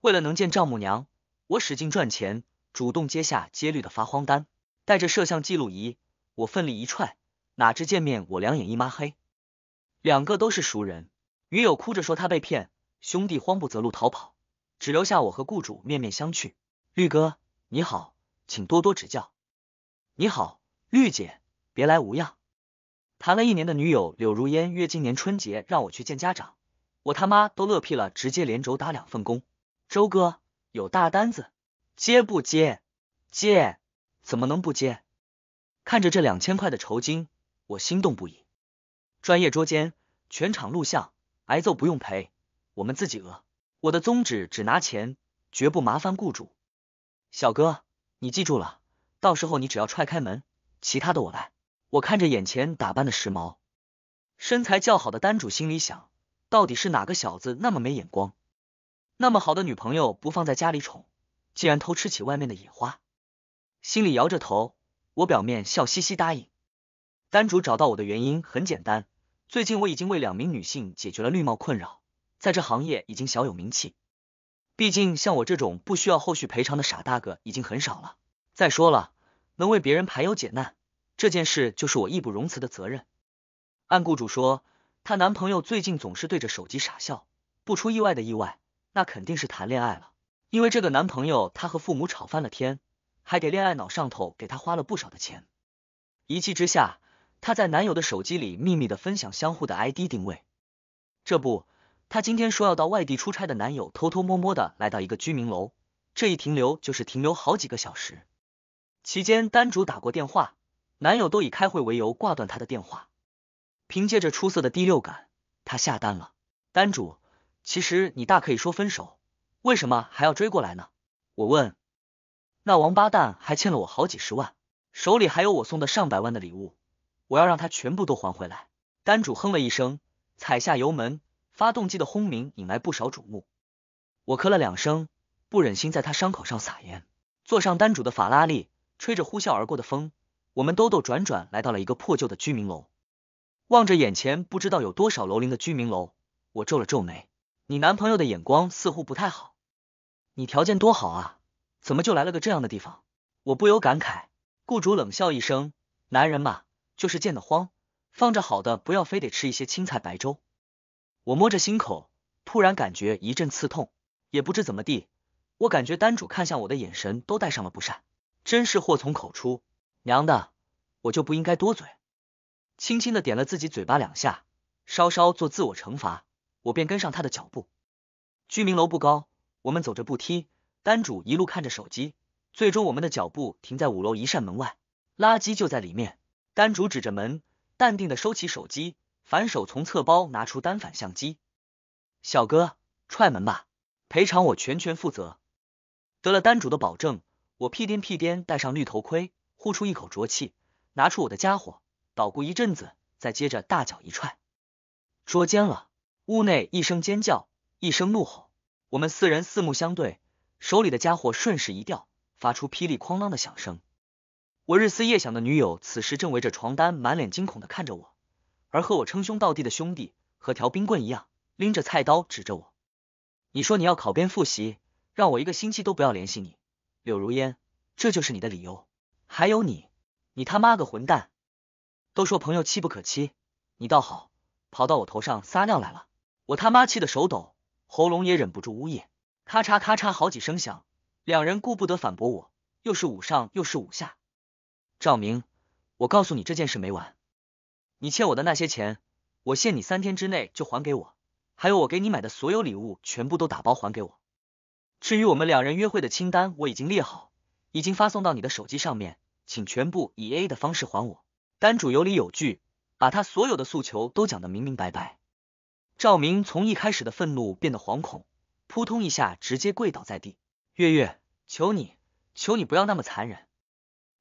为了能见丈母娘，我使劲赚钱，主动接下接绿的发荒单。带着摄像记录仪，我奋力一踹，哪知见面我两眼一抹黑。两个都是熟人，女友哭着说她被骗，兄弟慌不择路逃跑，只留下我和雇主面面相觑。绿哥你好，请多多指教。你好，绿姐，别来无恙。谈了一年的女友柳如烟约今年春节让我去见家长，我他妈都乐屁了，直接连轴打两份工。周哥有大单子，接不接？接，怎么能不接？看着这两千块的酬金，我心动不已。专业捉奸，全场录像，挨揍不用赔，我们自己讹。我的宗旨只拿钱，绝不麻烦雇主。小哥，你记住了，到时候你只要踹开门，其他的我来。我看着眼前打扮的时髦、身材较好的单主，心里想，到底是哪个小子那么没眼光？那么好的女朋友不放在家里宠，竟然偷吃起外面的野花，心里摇着头。我表面笑嘻嘻答应。单主找到我的原因很简单，最近我已经为两名女性解决了绿帽困扰，在这行业已经小有名气。毕竟像我这种不需要后续赔偿的傻大个已经很少了。再说了，能为别人排忧解难，这件事就是我义不容辞的责任。按雇主说，她男朋友最近总是对着手机傻笑，不出意外的意外。那肯定是谈恋爱了，因为这个男朋友，他和父母吵翻了天，还给恋爱脑上头，给她花了不少的钱。一气之下，她在男友的手机里秘密的分享相互的 ID 定位。这不，她今天说要到外地出差的男友，偷偷摸摸的来到一个居民楼，这一停留就是停留好几个小时。期间，单主打过电话，男友都以开会为由挂断她的电话。凭借着出色的第六感，她下单了，单主。其实你大可以说分手，为什么还要追过来呢？我问。那王八蛋还欠了我好几十万，手里还有我送的上百万的礼物，我要让他全部都还回来。单主哼了一声，踩下油门，发动机的轰鸣引来不少瞩目。我咳了两声，不忍心在他伤口上撒盐。坐上单主的法拉利，吹着呼啸而过的风，我们兜兜转转来到了一个破旧的居民楼。望着眼前不知道有多少楼龄的居民楼，我皱了皱眉。你男朋友的眼光似乎不太好，你条件多好啊，怎么就来了个这样的地方？我不由感慨。雇主冷笑一声：“男人嘛，就是贱得慌，放着好的不要，非得吃一些青菜白粥。”我摸着心口，突然感觉一阵刺痛，也不知怎么地，我感觉单主看向我的眼神都带上了不善，真是祸从口出。娘的，我就不应该多嘴。轻轻的点了自己嘴巴两下，稍稍做自我惩罚。我便跟上他的脚步，居民楼不高，我们走着步梯，单主一路看着手机。最终，我们的脚步停在五楼一扇门外，垃圾就在里面。单主指着门，淡定的收起手机，反手从侧包拿出单反相机。小哥，踹门吧，赔偿我全权负责。得了单主的保证，我屁颠屁颠戴上绿头盔，呼出一口浊气，拿出我的家伙，捣鼓一阵子，再接着大脚一踹，捉奸了。屋内一声尖叫，一声怒吼，我们四人四目相对，手里的家伙顺势一掉，发出霹雳哐啷的响声。我日思夜想的女友此时正围着床单，满脸惊恐的看着我，而和我称兄道弟的兄弟和条冰棍一样，拎着菜刀指着我。你说你要考编复习，让我一个星期都不要联系你，柳如烟，这就是你的理由？还有你，你他妈个混蛋！都说朋友妻不可欺，你倒好，跑到我头上撒尿来了。我他妈气得手抖，喉咙也忍不住呜咽，咔嚓咔嚓好几声响，两人顾不得反驳我，又是五上又是五下。赵明，我告诉你这件事没完，你欠我的那些钱，我限你三天之内就还给我，还有我给你买的所有礼物全部都打包还给我。至于我们两人约会的清单，我已经列好，已经发送到你的手机上面，请全部以 A 的方式还我。单主有理有据，把他所有的诉求都讲得明明白白。赵明从一开始的愤怒变得惶恐，扑通一下直接跪倒在地。月月，求你，求你不要那么残忍。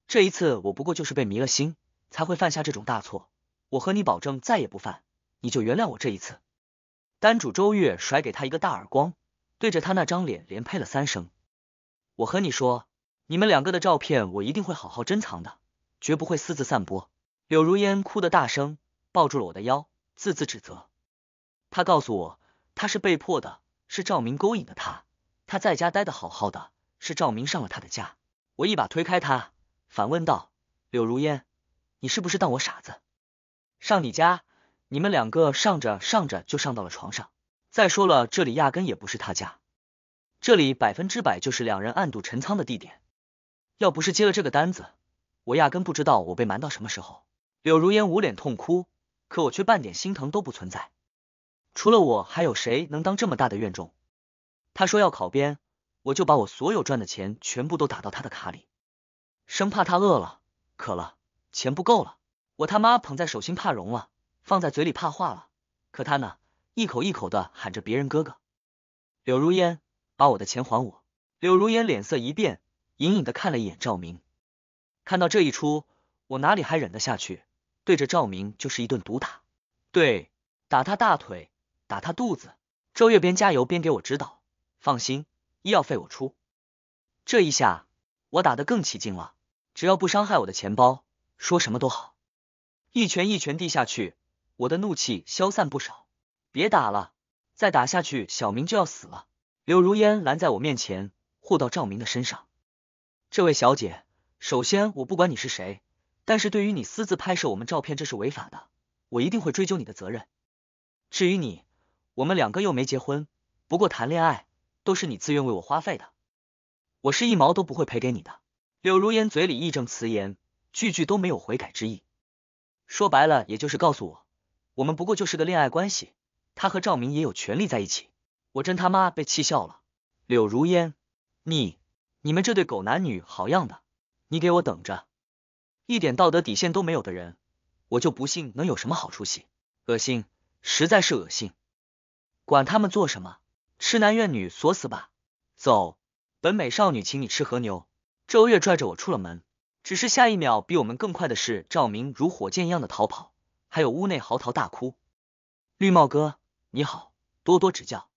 这一次我不过就是被迷了心，才会犯下这种大错。我和你保证再也不犯，你就原谅我这一次。单主周月甩给他一个大耳光，对着他那张脸连呸了三声。我和你说，你们两个的照片我一定会好好珍藏的，绝不会私自散播。柳如烟哭得大声，抱住了我的腰，字字指责。他告诉我，他是被迫的，是赵明勾引的他。他在家待的好好的，是赵明上了他的家。我一把推开他，反问道：“柳如烟，你是不是当我傻子？上你家，你们两个上着上着就上到了床上。再说了，这里压根也不是他家，这里百分之百就是两人暗度陈仓的地点。要不是接了这个单子，我压根不知道我被瞒到什么时候。”柳如烟捂脸痛哭，可我却半点心疼都不存在。除了我，还有谁能当这么大的院种？他说要考编，我就把我所有赚的钱全部都打到他的卡里，生怕他饿了、渴了、钱不够了。我他妈捧在手心怕融了，放在嘴里怕化了。可他呢，一口一口的喊着别人哥哥。柳如烟，把我的钱还我！柳如烟脸色一变，隐隐的看了一眼赵明。看到这一出，我哪里还忍得下去？对着赵明就是一顿毒打，对，打他大腿。打他肚子，周月边加油边给我指导。放心，医药费我出。这一下我打的更起劲了，只要不伤害我的钱包，说什么都好。一拳一拳递下去，我的怒气消散不少。别打了，再打下去，小明就要死了。柳如烟拦在我面前，护到赵明的身上。这位小姐，首先我不管你是谁，但是对于你私自拍摄我们照片，这是违法的，我一定会追究你的责任。至于你。我们两个又没结婚，不过谈恋爱都是你自愿为我花费的，我是一毛都不会赔给你的。柳如烟嘴里义正辞严，句句都没有悔改之意，说白了也就是告诉我，我们不过就是个恋爱关系。他和赵明也有权利在一起，我真他妈被气笑了。柳如烟，你你们这对狗男女，好样的！你给我等着，一点道德底线都没有的人，我就不信能有什么好出息。恶心，实在是恶心。管他们做什么，痴男怨女锁死吧。走，本美少女请你吃和牛。周月拽着我出了门，只是下一秒比我们更快的是赵明如火箭一样的逃跑，还有屋内嚎啕大哭。绿帽哥，你好，多多指教。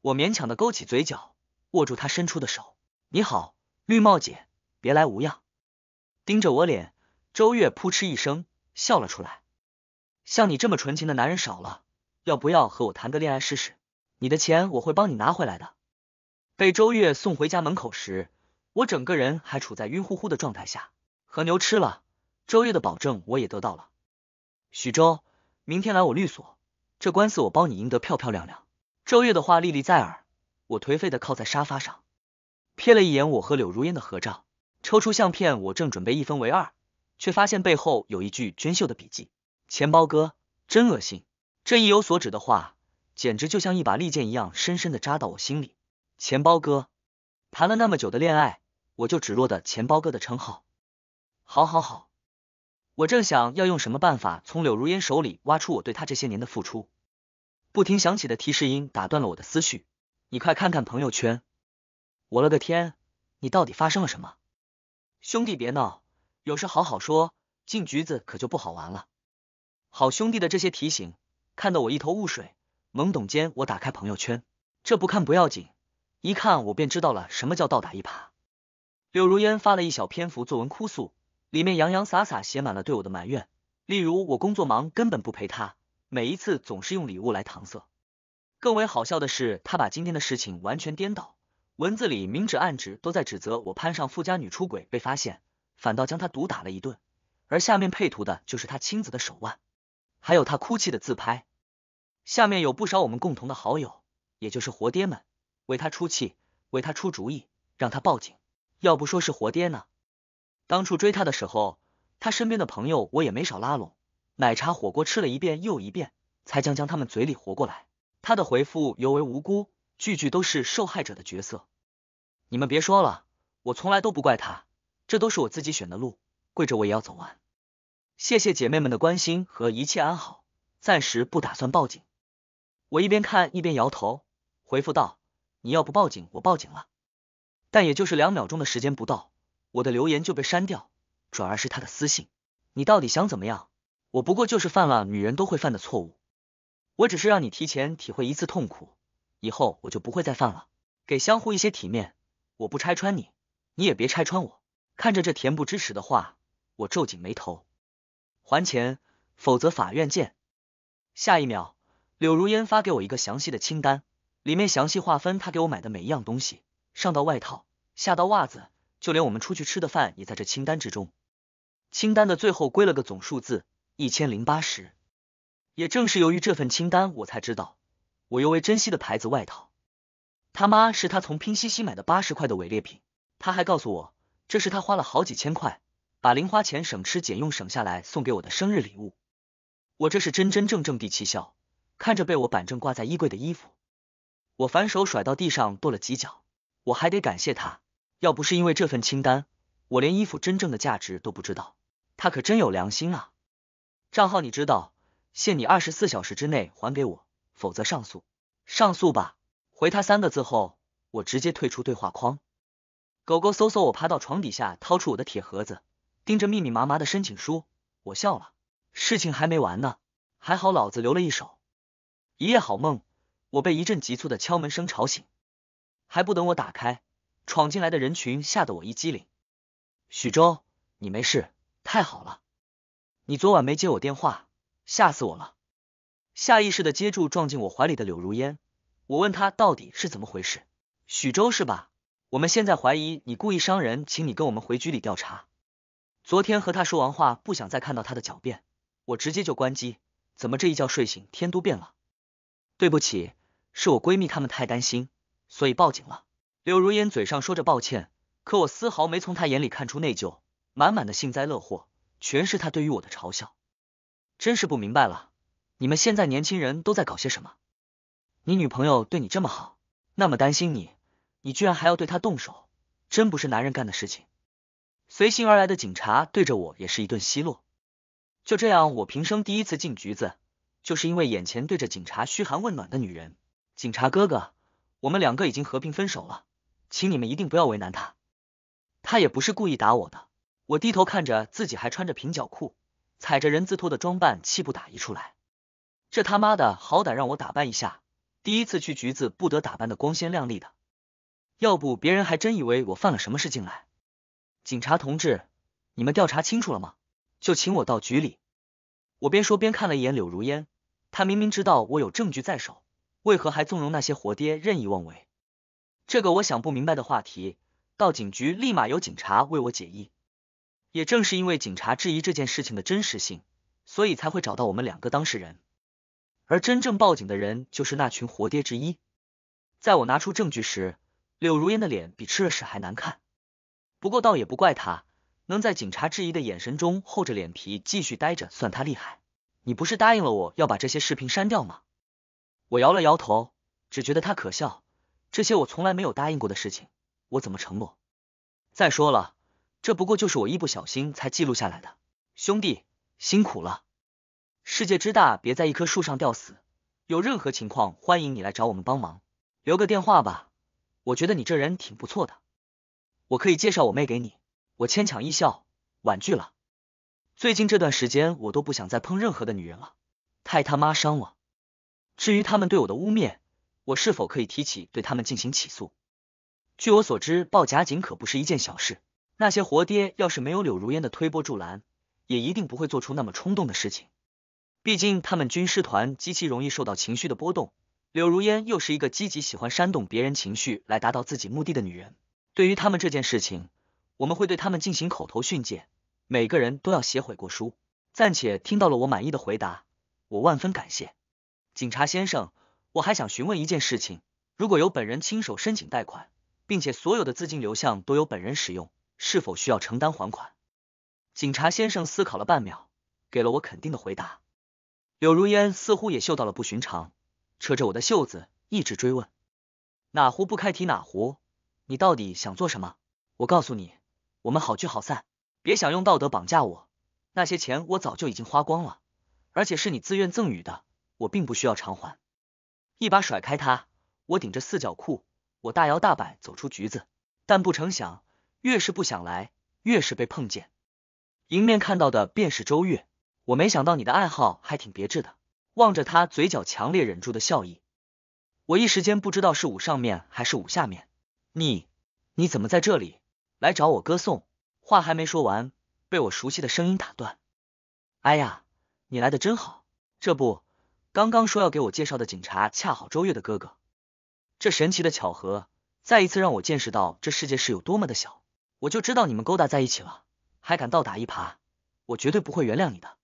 我勉强的勾起嘴角，握住他伸出的手。你好，绿帽姐，别来无恙。盯着我脸，周月扑哧一声笑了出来。像你这么纯情的男人少了。要不要和我谈个恋爱试试？你的钱我会帮你拿回来的。被周月送回家门口时，我整个人还处在晕乎乎的状态下，和牛吃了。周月的保证我也得到了。许周，明天来我律所，这官司我帮你赢得漂漂亮亮。周月的话历历在耳，我颓废的靠在沙发上，瞥了一眼我和柳如烟的合照，抽出相片，我正准备一分为二，却发现背后有一句娟秀的笔记：钱包哥，真恶心。这意有所指的话，简直就像一把利剑一样，深深的扎到我心里。钱包哥，谈了那么久的恋爱，我就只落得钱包哥的称号。好，好，好，我正想要用什么办法从柳如烟手里挖出我对他这些年的付出。不停响起的提示音打断了我的思绪。你快看看朋友圈！我了个天，你到底发生了什么？兄弟别闹，有事好好说，进局子可就不好玩了。好兄弟的这些提醒。看得我一头雾水，懵懂间我打开朋友圈，这不看不要紧，一看我便知道了什么叫倒打一耙。柳如烟发了一小篇幅作文哭诉，里面洋洋洒洒写满了对我的埋怨，例如我工作忙根本不陪她，每一次总是用礼物来搪塞。更为好笑的是，他把今天的事情完全颠倒，文字里明指暗指都在指责我攀上富家女出轨被发现，反倒将他毒打了一顿。而下面配图的就是他亲子的手腕，还有他哭泣的自拍。下面有不少我们共同的好友，也就是活爹们，为他出气，为他出主意，让他报警。要不说是活爹呢？当初追他的时候，他身边的朋友我也没少拉拢，奶茶火锅吃了一遍又一遍，才将将他们嘴里活过来。他的回复尤为无辜，句句都是受害者的角色。你们别说了，我从来都不怪他，这都是我自己选的路，跪着我也要走完。谢谢姐妹们的关心和一切安好，暂时不打算报警。我一边看一边摇头，回复道：“你要不报警，我报警了。”但也就是两秒钟的时间不到，我的留言就被删掉，转而是他的私信：“你到底想怎么样？我不过就是犯了女人都会犯的错误，我只是让你提前体会一次痛苦，以后我就不会再犯了。给相互一些体面，我不拆穿你，你也别拆穿我。”看着这恬不知耻的话，我皱紧眉头：“还钱，否则法院见。”下一秒。柳如烟发给我一个详细的清单，里面详细划分他给我买的每一样东西，上到外套，下到袜子，就连我们出去吃的饭也在这清单之中。清单的最后归了个总数字一千零八十。也正是由于这份清单，我才知道我尤为珍惜的牌子外套，他妈是他从拼夕夕买的八十块的伪劣品。他还告诉我，这是他花了好几千块，把零花钱省吃俭用省下来送给我的生日礼物。我这是真真正正地七孝。看着被我板正挂在衣柜的衣服，我反手甩到地上跺了几脚。我还得感谢他，要不是因为这份清单，我连衣服真正的价值都不知道。他可真有良心啊！账号你知道，限你二十四小时之内还给我，否则上诉。上诉吧。回他三个字后，我直接退出对话框。狗狗搜嗖，我爬到床底下，掏出我的铁盒子，盯着密密麻麻的申请书，我笑了。事情还没完呢，还好老子留了一手。一夜好梦，我被一阵急促的敲门声吵醒，还不等我打开，闯进来的人群吓得我一激灵。许州，你没事，太好了，你昨晚没接我电话，吓死我了。下意识的接住撞进我怀里的柳如烟，我问他到底是怎么回事。许州是吧？我们现在怀疑你故意伤人，请你跟我们回局里调查。昨天和他说完话，不想再看到他的狡辩，我直接就关机。怎么这一觉睡醒，天都变了？对不起，是我闺蜜她们太担心，所以报警了。柳如烟嘴上说着抱歉，可我丝毫没从她眼里看出内疚，满满的幸灾乐祸，全是她对于我的嘲笑。真是不明白了，你们现在年轻人都在搞些什么？你女朋友对你这么好，那么担心你，你居然还要对她动手，真不是男人干的事情。随行而来的警察对着我也是一顿奚落。就这样，我平生第一次进局子。就是因为眼前对着警察嘘寒问暖的女人，警察哥哥，我们两个已经和平分手了，请你们一定不要为难她。她也不是故意打我的。我低头看着自己还穿着平角裤、踩着人字拖的装扮，气不打一处来。这他妈的好歹让我打扮一下，第一次去局子不得打扮的光鲜亮丽的，要不别人还真以为我犯了什么事进来。警察同志，你们调查清楚了吗？就请我到局里。我边说边看了一眼柳如烟，他明明知道我有证据在手，为何还纵容那些活爹任意妄为？这个我想不明白的话题，到警局立马有警察为我解疑。也正是因为警察质疑这件事情的真实性，所以才会找到我们两个当事人。而真正报警的人就是那群活爹之一。在我拿出证据时，柳如烟的脸比吃了屎还难看。不过倒也不怪他。能在警察质疑的眼神中厚着脸皮继续待着，算他厉害。你不是答应了我要把这些视频删掉吗？我摇了摇头，只觉得他可笑。这些我从来没有答应过的事情，我怎么承诺？再说了，这不过就是我一不小心才记录下来的。兄弟，辛苦了。世界之大，别在一棵树上吊死。有任何情况，欢迎你来找我们帮忙。留个电话吧，我觉得你这人挺不错的，我可以介绍我妹给你。我牵强一笑，婉拒了。最近这段时间，我都不想再碰任何的女人了，太他妈伤了。至于他们对我的污蔑，我是否可以提起对他们进行起诉？据我所知，报假警可不是一件小事。那些活爹要是没有柳如烟的推波助澜，也一定不会做出那么冲动的事情。毕竟他们军师团极其容易受到情绪的波动，柳如烟又是一个积极喜欢煽动别人情绪来达到自己目的的女人。对于他们这件事情。我们会对他们进行口头训诫，每个人都要写悔过书。暂且听到了我满意的回答，我万分感谢，警察先生。我还想询问一件事情：如果由本人亲手申请贷款，并且所有的资金流向都由本人使用，是否需要承担还款？警察先生思考了半秒，给了我肯定的回答。柳如烟似乎也嗅到了不寻常，扯着我的袖子一直追问：“哪壶不开提哪壶？你到底想做什么？”我告诉你。我们好聚好散，别想用道德绑架我。那些钱我早就已经花光了，而且是你自愿赠予的，我并不需要偿还。一把甩开他，我顶着四角裤，我大摇大摆走出局子。但不成想，越是不想来，越是被碰见。迎面看到的便是周月。我没想到你的爱好还挺别致的。望着他嘴角强烈忍住的笑意，我一时间不知道是捂上面还是捂下面。你，你怎么在这里？来找我歌颂，话还没说完，被我熟悉的声音打断。哎呀，你来的真好，这不，刚刚说要给我介绍的警察，恰好周月的哥哥。这神奇的巧合，再一次让我见识到这世界是有多么的小。我就知道你们勾搭在一起了，还敢倒打一耙，我绝对不会原谅你的。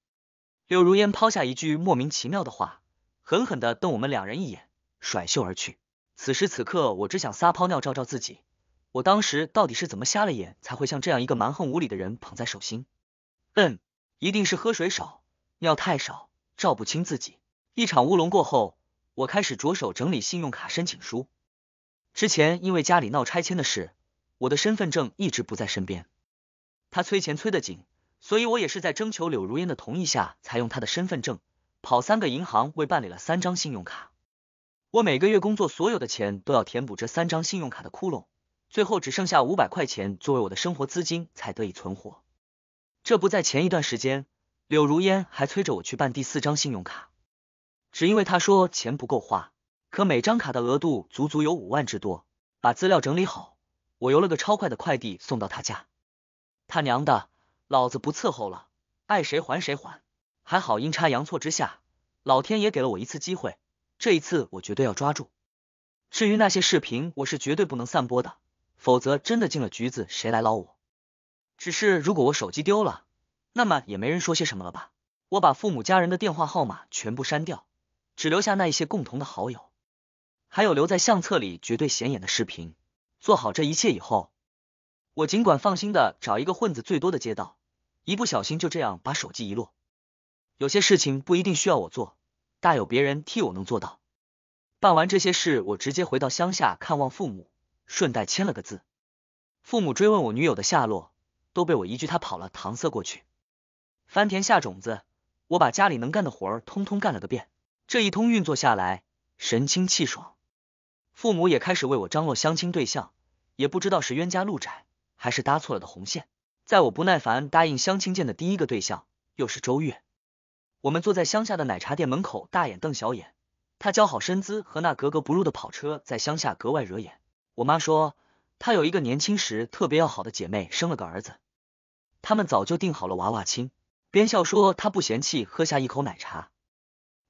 柳如烟抛下一句莫名其妙的话，狠狠的瞪我们两人一眼，甩袖而去。此时此刻，我只想撒泡尿照照自己。我当时到底是怎么瞎了眼，才会像这样一个蛮横无理的人捧在手心？嗯，一定是喝水少，尿太少，照不清自己。一场乌龙过后，我开始着手整理信用卡申请书。之前因为家里闹拆迁的事，我的身份证一直不在身边。他催钱催得紧，所以我也是在征求柳如烟的同意下，才用他的身份证跑三个银行为办理了三张信用卡。我每个月工作所有的钱都要填补这三张信用卡的窟窿。最后只剩下五百块钱作为我的生活资金才得以存活。这不在前一段时间，柳如烟还催着我去办第四张信用卡，只因为她说钱不够花。可每张卡的额度足足有五万之多。把资料整理好，我邮了个超快的快递送到他家。他娘的，老子不伺候了，爱谁还谁还。还好阴差阳错之下，老天爷给了我一次机会，这一次我绝对要抓住。至于那些视频，我是绝对不能散播的。否则真的进了局子，谁来捞我？只是如果我手机丢了，那么也没人说些什么了吧？我把父母家人的电话号码全部删掉，只留下那一些共同的好友，还有留在相册里绝对显眼的视频。做好这一切以后，我尽管放心的找一个混子最多的街道，一不小心就这样把手机遗落。有些事情不一定需要我做，大有别人替我能做到。办完这些事，我直接回到乡下看望父母。顺带签了个字，父母追问我女友的下落，都被我一句“她跑了”搪塞过去。翻田下种子，我把家里能干的活儿通通干了个遍。这一通运作下来，神清气爽。父母也开始为我张罗相亲对象，也不知道是冤家路窄，还是搭错了的红线。在我不耐烦答应相亲见的第一个对象，又是周月。我们坐在乡下的奶茶店门口，大眼瞪小眼。她姣好身姿和那格格不入的跑车，在乡下格外惹眼。我妈说，她有一个年轻时特别要好的姐妹，生了个儿子，他们早就定好了娃娃亲。边笑说她不嫌弃喝下一口奶茶，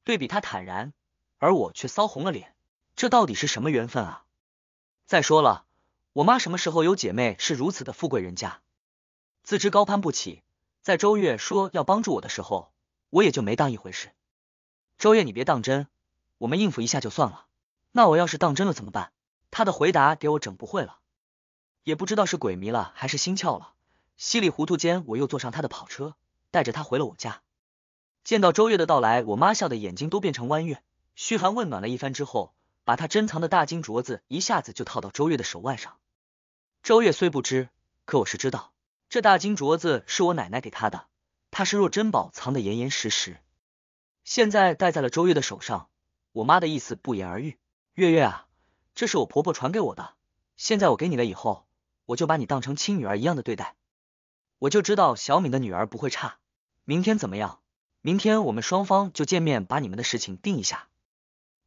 对比她坦然，而我却臊红了脸。这到底是什么缘分啊？再说了，我妈什么时候有姐妹是如此的富贵人家？自知高攀不起，在周月说要帮助我的时候，我也就没当一回事。周月，你别当真，我们应付一下就算了。那我要是当真了怎么办？他的回答给我整不会了，也不知道是鬼迷了还是心窍了，稀里糊涂间我又坐上他的跑车，带着他回了我家。见到周月的到来，我妈笑的眼睛都变成弯月，嘘寒问暖了一番之后，把他珍藏的大金镯子一下子就套到周月的手腕上。周月虽不知，可我是知道，这大金镯子是我奶奶给他的，他是若珍宝藏的严严实实，现在戴在了周月的手上，我妈的意思不言而喻，月月啊。这是我婆婆传给我的，现在我给你了，以后我就把你当成亲女儿一样的对待。我就知道小敏的女儿不会差。明天怎么样？明天我们双方就见面，把你们的事情定一下。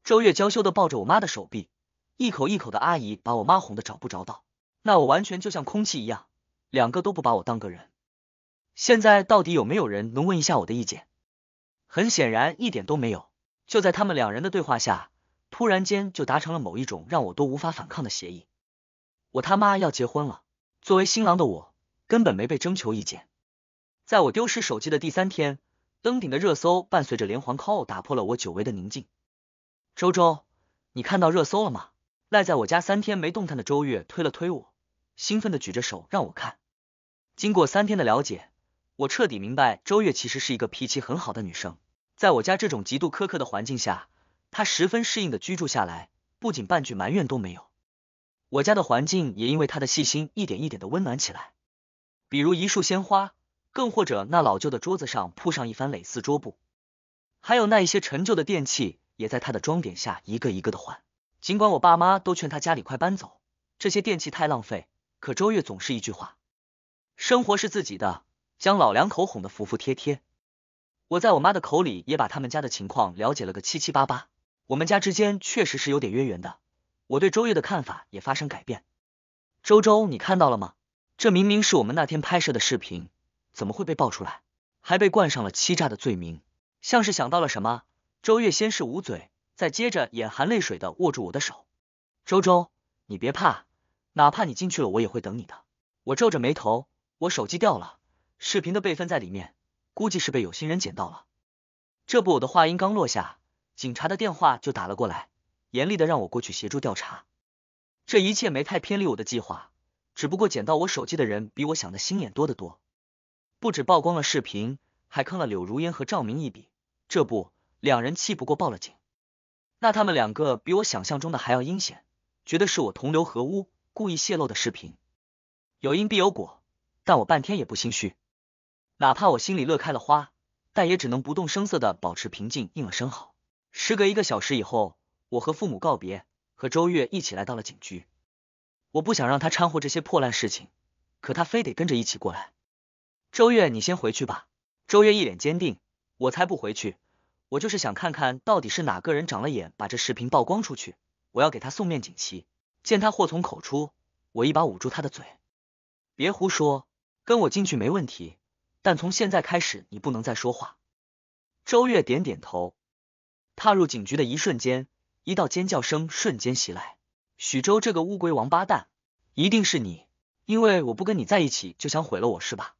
周月娇羞的抱着我妈的手臂，一口一口的阿姨把我妈哄得找不着道，那我完全就像空气一样，两个都不把我当个人。现在到底有没有人能问一下我的意见？很显然一点都没有。就在他们两人的对话下。突然间就达成了某一种让我都无法反抗的协议，我他妈要结婚了！作为新郎的我根本没被征求意见。在我丢失手机的第三天，登顶的热搜伴随着连环 call 打破了我久违的宁静。周周，你看到热搜了吗？赖在我家三天没动弹的周月推了推我，兴奋的举着手让我看。经过三天的了解，我彻底明白周月其实是一个脾气很好的女生，在我家这种极度苛刻的环境下。他十分适应的居住下来，不仅半句埋怨都没有。我家的环境也因为他的细心，一点一点的温暖起来，比如一束鲜花，更或者那老旧的桌子上铺上一番蕾丝桌布，还有那一些陈旧的电器，也在他的装点下，一个一个的换。尽管我爸妈都劝他家里快搬走，这些电器太浪费，可周月总是一句话：“生活是自己的”，将老两口哄得服服帖帖。我在我妈的口里，也把他们家的情况了解了个七七八八。我们家之间确实是有点渊源的，我对周月的看法也发生改变。周周，你看到了吗？这明明是我们那天拍摄的视频，怎么会被爆出来，还被冠上了欺诈的罪名？像是想到了什么，周月先是捂嘴，再接着眼含泪水的握住我的手。周周，你别怕，哪怕你进去了，我也会等你的。我皱着眉头，我手机掉了，视频的备份在里面，估计是被有心人捡到了。这不，我的话音刚落下。警察的电话就打了过来，严厉的让我过去协助调查。这一切没太偏离我的计划，只不过捡到我手机的人比我想的心眼多得多，不止曝光了视频，还坑了柳如烟和赵明一笔。这不，两人气不过报了警，那他们两个比我想象中的还要阴险，觉得是我同流合污，故意泄露的视频。有因必有果，但我半天也不心虚，哪怕我心里乐开了花，但也只能不动声色的保持平静，应了声好。时隔一个小时以后，我和父母告别，和周月一起来到了警局。我不想让他掺和这些破烂事情，可他非得跟着一起过来。周月，你先回去吧。周月一脸坚定，我才不回去，我就是想看看到底是哪个人长了眼，把这视频曝光出去。我要给他送面锦旗，见他祸从口出，我一把捂住他的嘴，别胡说，跟我进去没问题，但从现在开始你不能再说话。周月点点头。踏入警局的一瞬间，一道尖叫声瞬间袭来。许州，这个乌龟王八蛋，一定是你！因为我不跟你在一起，就想毁了我，是吧？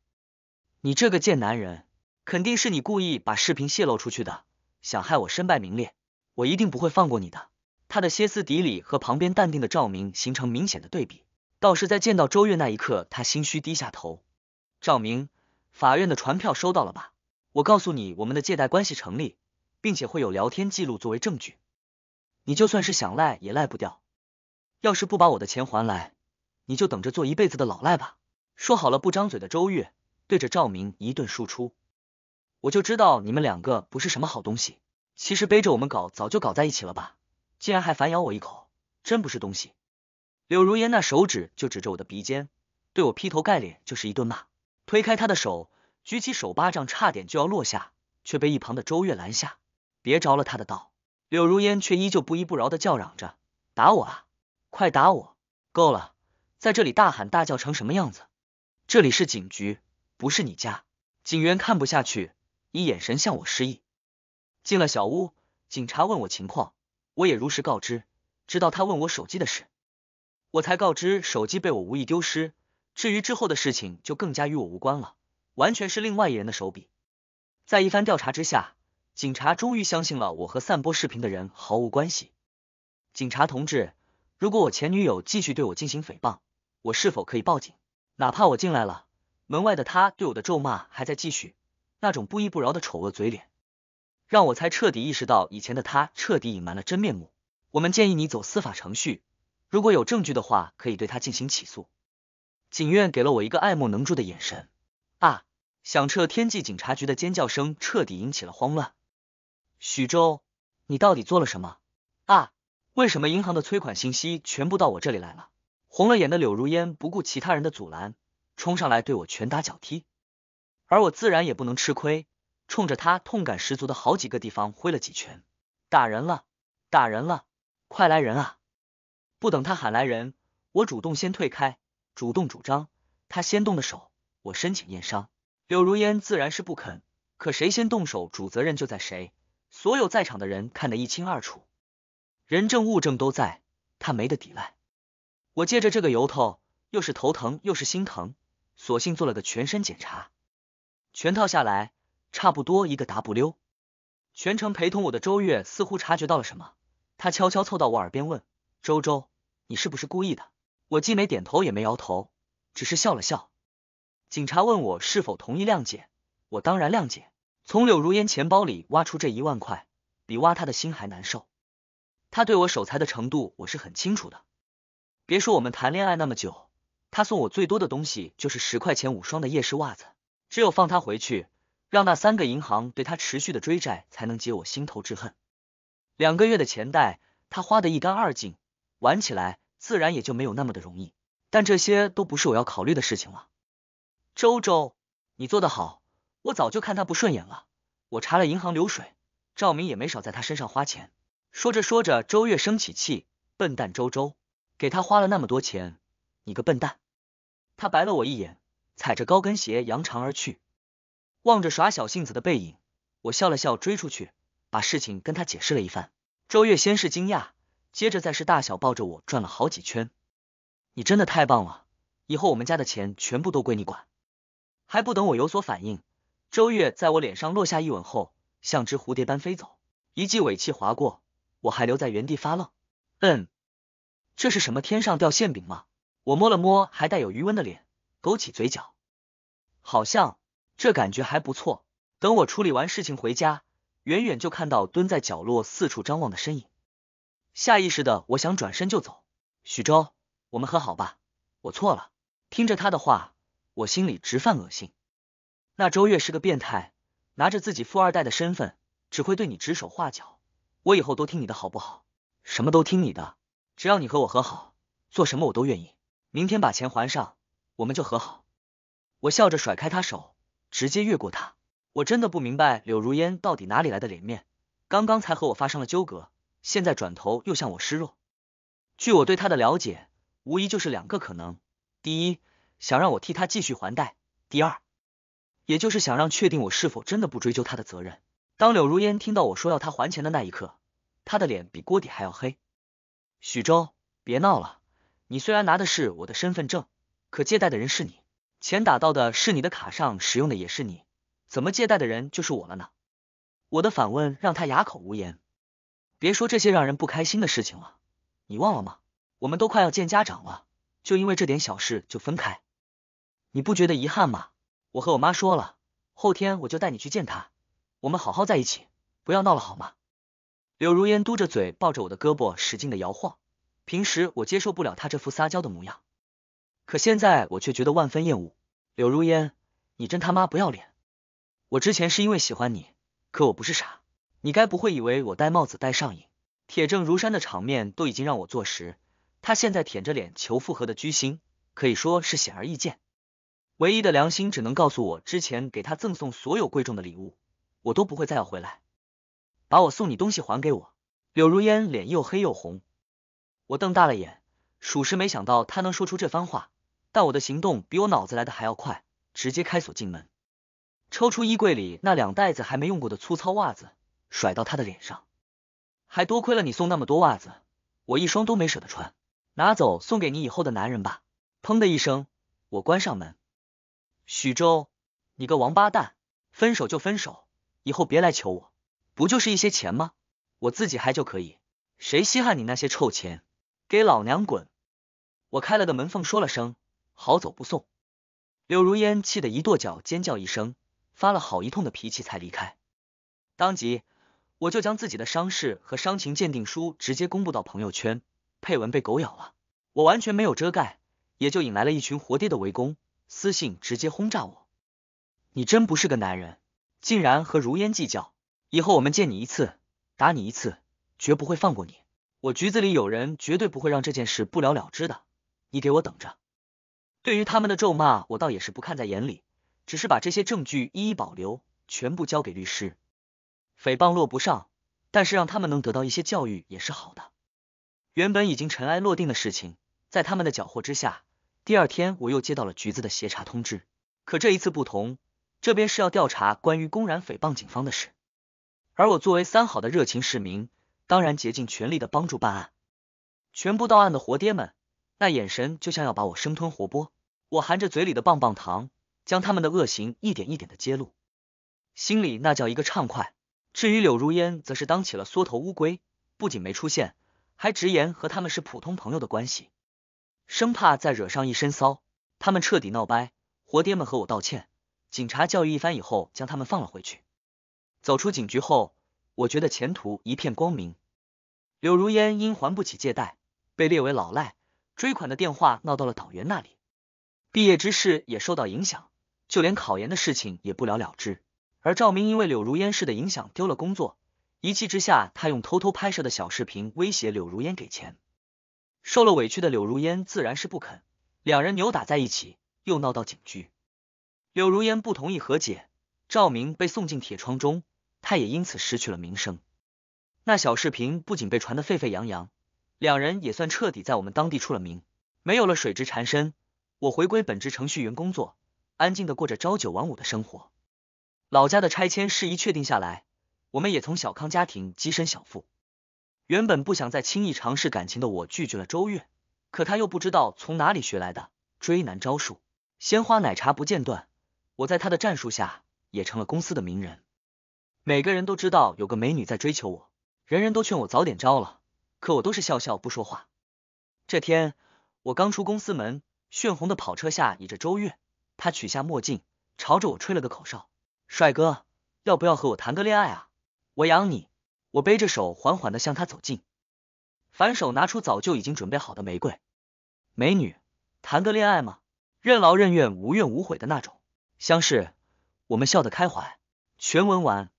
你这个贱男人，肯定是你故意把视频泄露出去的，想害我身败名裂，我一定不会放过你的。他的歇斯底里和旁边淡定的赵明形成明显的对比。倒是在见到周月那一刻，他心虚低下头。赵明，法院的传票收到了吧？我告诉你，我们的借贷关系成立。并且会有聊天记录作为证据，你就算是想赖也赖不掉。要是不把我的钱还来，你就等着做一辈子的老赖吧。说好了不张嘴的周月对着赵明一顿输出，我就知道你们两个不是什么好东西，其实背着我们搞早就搞在一起了吧，竟然还反咬我一口，真不是东西。柳如烟那手指就指着我的鼻尖，对我劈头盖脸就是一顿骂。推开他的手，举起手巴掌差点就要落下，却被一旁的周月拦下。别着了他的道，柳如烟却依旧不依不饶的叫嚷着：“打我啊，快打我！够了，在这里大喊大叫成什么样子？这里是警局，不是你家。”警员看不下去，以眼神向我示意。进了小屋，警察问我情况，我也如实告知。直到他问我手机的事，我才告知手机被我无意丢失。至于之后的事情，就更加与我无关了，完全是另外一人的手笔。在一番调查之下。警察终于相信了我和散播视频的人毫无关系。警察同志，如果我前女友继续对我进行诽谤，我是否可以报警？哪怕我进来了，门外的她对我的咒骂还在继续，那种不依不饶的丑恶嘴脸，让我才彻底意识到以前的他彻底隐瞒了真面目。我们建议你走司法程序，如果有证据的话，可以对他进行起诉。警院给了我一个爱莫能助的眼神。啊！响彻天际，警察局的尖叫声彻底引起了慌乱。许州，你到底做了什么啊？为什么银行的催款信息全部到我这里来了？红了眼的柳如烟不顾其他人的阻拦，冲上来对我拳打脚踢，而我自然也不能吃亏，冲着他痛感十足的好几个地方挥了几拳。打人了，打人了，快来人啊！不等他喊来人，我主动先退开，主动主张他先动的手，我申请验伤。柳如烟自然是不肯，可谁先动手，主责任就在谁。所有在场的人看得一清二楚，人证物证都在，他没得抵赖。我借着这个由头，又是头疼又是心疼，索性做了个全身检查，全套下来差不多一个 W。全程陪同我的周月似乎察觉到了什么，她悄悄凑到我耳边问：“周周，你是不是故意的？”我既没点头也没摇头，只是笑了笑。警察问我是否同意谅解，我当然谅解。从柳如烟钱包里挖出这一万块，比挖他的心还难受。他对我守财的程度我是很清楚的。别说我们谈恋爱那么久，他送我最多的东西就是十块钱五双的夜市袜子。只有放他回去，让那三个银行对他持续的追债，才能解我心头之恨。两个月的钱袋，他花的一干二净，玩起来自然也就没有那么的容易。但这些都不是我要考虑的事情了。周周，你做的好。我早就看他不顺眼了，我查了银行流水，赵明也没少在他身上花钱。说着说着，周月生起气，笨蛋周周，给他花了那么多钱，你个笨蛋！他白了我一眼，踩着高跟鞋扬长而去。望着耍小性子的背影，我笑了笑，追出去把事情跟他解释了一番。周月先是惊讶，接着再是大小抱着我转了好几圈。你真的太棒了，以后我们家的钱全部都归你管。还不等我有所反应。周月在我脸上落下一吻后，像只蝴蝶般飞走，一记尾气划过，我还留在原地发愣。嗯，这是什么天上掉馅饼吗？我摸了摸还带有余温的脸，勾起嘴角，好像这感觉还不错。等我处理完事情回家，远远就看到蹲在角落四处张望的身影，下意识的我想转身就走。许州，我们和好吧，我错了。听着他的话，我心里直犯恶心。那周月是个变态，拿着自己富二代的身份，只会对你指手画脚。我以后都听你的好不好？什么都听你的，只要你和我和好，做什么我都愿意。明天把钱还上，我们就和好。我笑着甩开他手，直接越过他。我真的不明白柳如烟到底哪里来的脸面，刚刚才和我发生了纠葛，现在转头又向我示弱。据我对他的了解，无疑就是两个可能：第一，想让我替他继续还贷；第二。也就是想让确定我是否真的不追究他的责任。当柳如烟听到我说要他还钱的那一刻，他的脸比锅底还要黑。许州，别闹了！你虽然拿的是我的身份证，可借贷的人是你，钱打到的是你的卡上，使用的也是你，怎么借贷的人就是我了呢？我的反问让他哑口无言。别说这些让人不开心的事情了，你忘了吗？我们都快要见家长了，就因为这点小事就分开，你不觉得遗憾吗？我和我妈说了，后天我就带你去见她，我们好好在一起，不要闹了好吗？柳如烟嘟着嘴，抱着我的胳膊使劲的摇晃。平时我接受不了她这副撒娇的模样，可现在我却觉得万分厌恶。柳如烟，你真他妈不要脸！我之前是因为喜欢你，可我不是傻，你该不会以为我戴帽子戴上瘾？铁证如山的场面都已经让我坐实，他现在舔着脸求复合的居心，可以说是显而易见。唯一的良心只能告诉我，之前给他赠送所有贵重的礼物，我都不会再要回来。把我送你东西还给我。柳如烟脸又黑又红，我瞪大了眼，属实没想到他能说出这番话。但我的行动比我脑子来的还要快，直接开锁进门，抽出衣柜里那两袋子还没用过的粗糙袜子，甩到他的脸上。还多亏了你送那么多袜子，我一双都没舍得穿，拿走送给你以后的男人吧。砰的一声，我关上门。许州，你个王八蛋，分手就分手，以后别来求我。不就是一些钱吗？我自己还就可以，谁稀罕你那些臭钱？给老娘滚！我开了个门缝，说了声好走不送。柳如烟气得一跺脚，尖叫一声，发了好一通的脾气才离开。当即，我就将自己的伤势和伤情鉴定书直接公布到朋友圈，配文被狗咬了，我完全没有遮盖，也就引来了一群活爹的围攻。私信直接轰炸我，你真不是个男人，竟然和如烟计较，以后我们见你一次打你一次，绝不会放过你。我局子里有人，绝对不会让这件事不了了之的，你给我等着。对于他们的咒骂，我倒也是不看在眼里，只是把这些证据一一保留，全部交给律师。诽谤落不上，但是让他们能得到一些教育也是好的。原本已经尘埃落定的事情，在他们的搅和之下。第二天，我又接到了局子的协查通知，可这一次不同，这边是要调查关于公然诽谤警方的事，而我作为三好的热情市民，当然竭尽全力的帮助办案。全部到案的活爹们，那眼神就像要把我生吞活剥。我含着嘴里的棒棒糖，将他们的恶行一点一点的揭露，心里那叫一个畅快。至于柳如烟，则是当起了缩头乌龟，不仅没出现，还直言和他们是普通朋友的关系。生怕再惹上一身骚，他们彻底闹掰，活爹们和我道歉，警察教育一番以后，将他们放了回去。走出警局后，我觉得前途一片光明。柳如烟因还不起借贷，被列为老赖，追款的电话闹到了党员那里，毕业之事也受到影响，就连考研的事情也不了了之。而赵明因为柳如烟事的影响丢了工作，一气之下，他用偷偷拍摄的小视频威胁柳如烟给钱。受了委屈的柳如烟自然是不肯，两人扭打在一起，又闹到警局。柳如烟不同意和解，赵明被送进铁窗中，他也因此失去了名声。那小视频不仅被传得沸沸扬扬，两人也算彻底在我们当地出了名。没有了水质缠身，我回归本职程序员工作，安静的过着朝九晚五的生活。老家的拆迁事宜确定下来，我们也从小康家庭跻身小富。原本不想再轻易尝试感情的我拒绝了周月，可他又不知道从哪里学来的追男招数，鲜花奶茶不间断。我在他的战术下也成了公司的名人，每个人都知道有个美女在追求我，人人都劝我早点招了，可我都是笑笑不说话。这天我刚出公司门，炫红的跑车下倚着周月，他取下墨镜，朝着我吹了个口哨：“帅哥，要不要和我谈个恋爱啊？我养你。”我背着手，缓缓的向他走近，反手拿出早就已经准备好的玫瑰。美女，谈个恋爱吗？任劳任怨，无怨无悔的那种。相视，我们笑得开怀。全文完。